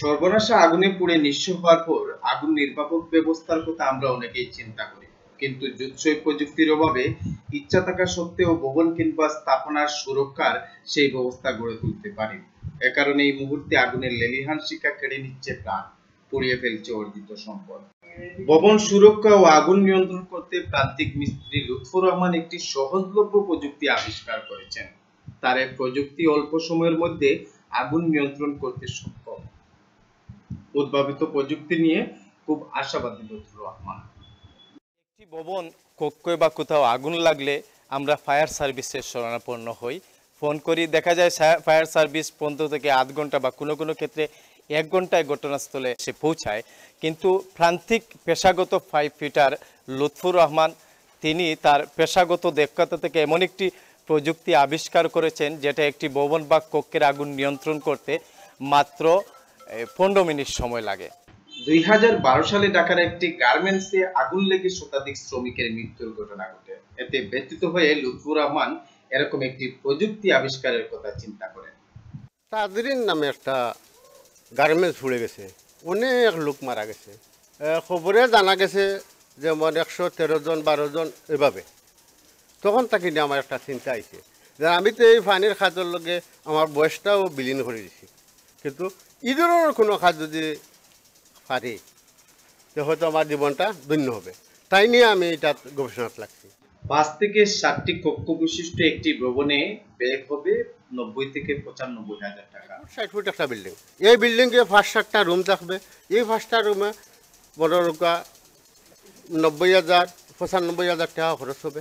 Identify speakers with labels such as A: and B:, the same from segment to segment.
A: সর্বনাশা আগুনে পুড়ে নিঃস হওয়ার পর আগুন নির্বাপক ব্যবস্থার কথা আমরা অনেকেই চিন্তা করি কিন্তু যুৎসই প্রযুক্তির অভাবে ইচ্ছা থাকা সত্ত্বেও ভবন কিংবা স্থাপনার সুরক্ষার সেই ব্যবস্থা গড়ে তুলতে পারি এ কারণে এই মুহূর্তে আগুনের লেলিহান শিক্ষা কেড়ে নিচ্ছে প্রাণ পুড়িয়ে ফেলছে অর্জিত সম্পদ ভবন সুরক্ষা ও আগুন নিয়ন্ত্রণ করতে প্রান্তিক মিস্ত্রি লুৎফুর রহমান একটি সহজলভ্য প্রযুক্তি আবিষ্কার করেছেন তার এক প্রযুক্তি অল্প সময়ের মধ্যে আগুন নিয়ন্ত্রণ করতে সক্ষম উদ্ভাবিত প্রযুক্তি নিয়ে
B: খুব আশাবাদী বদরুল রহমান একটি ভবন কক্ষে বা কোথাও আগুন লাগলে আমরা ফায়ার সার্ভিসের শরণাপন্ন হই ফোন করি দেখা যায় ফায়ার সার্ভিস পনেরো থেকে আধ ঘন্টা বা কোনো কোনো ক্ষেত্রে এক ঘন্টায় ঘটনাস্থলে সে পৌঁছায় কিন্তু প্রান্তিক পেশাগত ফাইভ ফিটার লুৎফুর রহমান তিনি তার পেশাগত দক্ষতা থেকে এমন একটি প্রযুক্তি আবিষ্কার করেছেন যেটা একটি ভবন বা কক্ষের আগুন নিয়ন্ত্রণ করতে মাত্র পনেরো মিনিট সময় লাগে দুই
C: সালে ঢাকার
A: একটি গার্মেন্টসে আগুন লেগে শতাধিক শ্রমিকের মৃত্যুর ঘটনা ঘটে এতে ব্যতীত হয়ে লুৎফুর রহমান এরকম একটি প্রযুক্তি আবিষ্কারের কথা চিন্তা করেন
C: তাজরিন নামে একটা গার্মেন্টস ফুড়ে গেছে অনেক লোক মারা গেছে খবরে জানা গেছে যেমন একশো তেরো জন বারো জন এভাবে তখন তাকে নিয়ে আমার একটা চিন্তা আইছে যে আমি তো এই ফাইনের খাতের লগে আমার বয়সটাও বিলীন করে দিছি কিন্তু ইঁদুরেরও কোনো কাজ যদি পারি তো হয়তো আমার জীবনটা ধন্য হবে তাই নিয়ে আমি এটা গবেষণা লাগছি পাঁচ
A: থেকে ষাটটি কক্ষ বিশিষ্ট একটি ভবনে ব্যয় হবে নব্বই থেকে পঁচানব্বই হাজার টাকা
C: ষাট ফুট একটা বিল্ডিং এই বিল্ডিংয়ে ফার্স্ট সাতটা রুম থাকবে এই ফার্স্টটা রুমে পনেরো নব্বই হাজার পঁচানব্বই হাজার টাকা খরচ হবে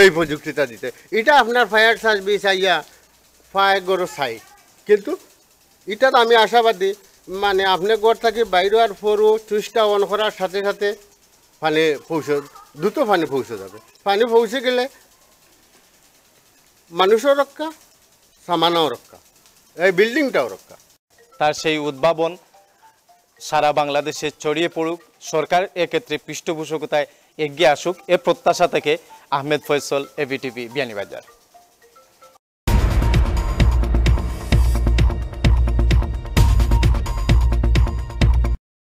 C: এই প্রযুক্তিটা দিতে এটা আপনার ফায়ার সার্ভিস আইয়া ফায়ার গরো সাইট কিন্তু এটা আমি আশাবাদী মানে আপনি ঘর থাকি আর ফোর সুইচটা অন করার সাথে সাথে পানি পৌঁছ দ্রুত পানি পৌঁছে যাবে পানি পৌঁছে গেলে মানুষও রক্ষা সামানও রক্ষা এই বিল্ডিংটাও রক্ষা তার সেই উদ্ভাবন
B: সারা বাংলাদেশে ছড়িয়ে পড়ুক সরকার এক্ষেত্রে পৃষ্ঠপোষকতায় এগিয়ে আসুক এ প্রত্যাশা থেকে আহমেদ ফয়সল এবিটিভি বিয়ানীবাজার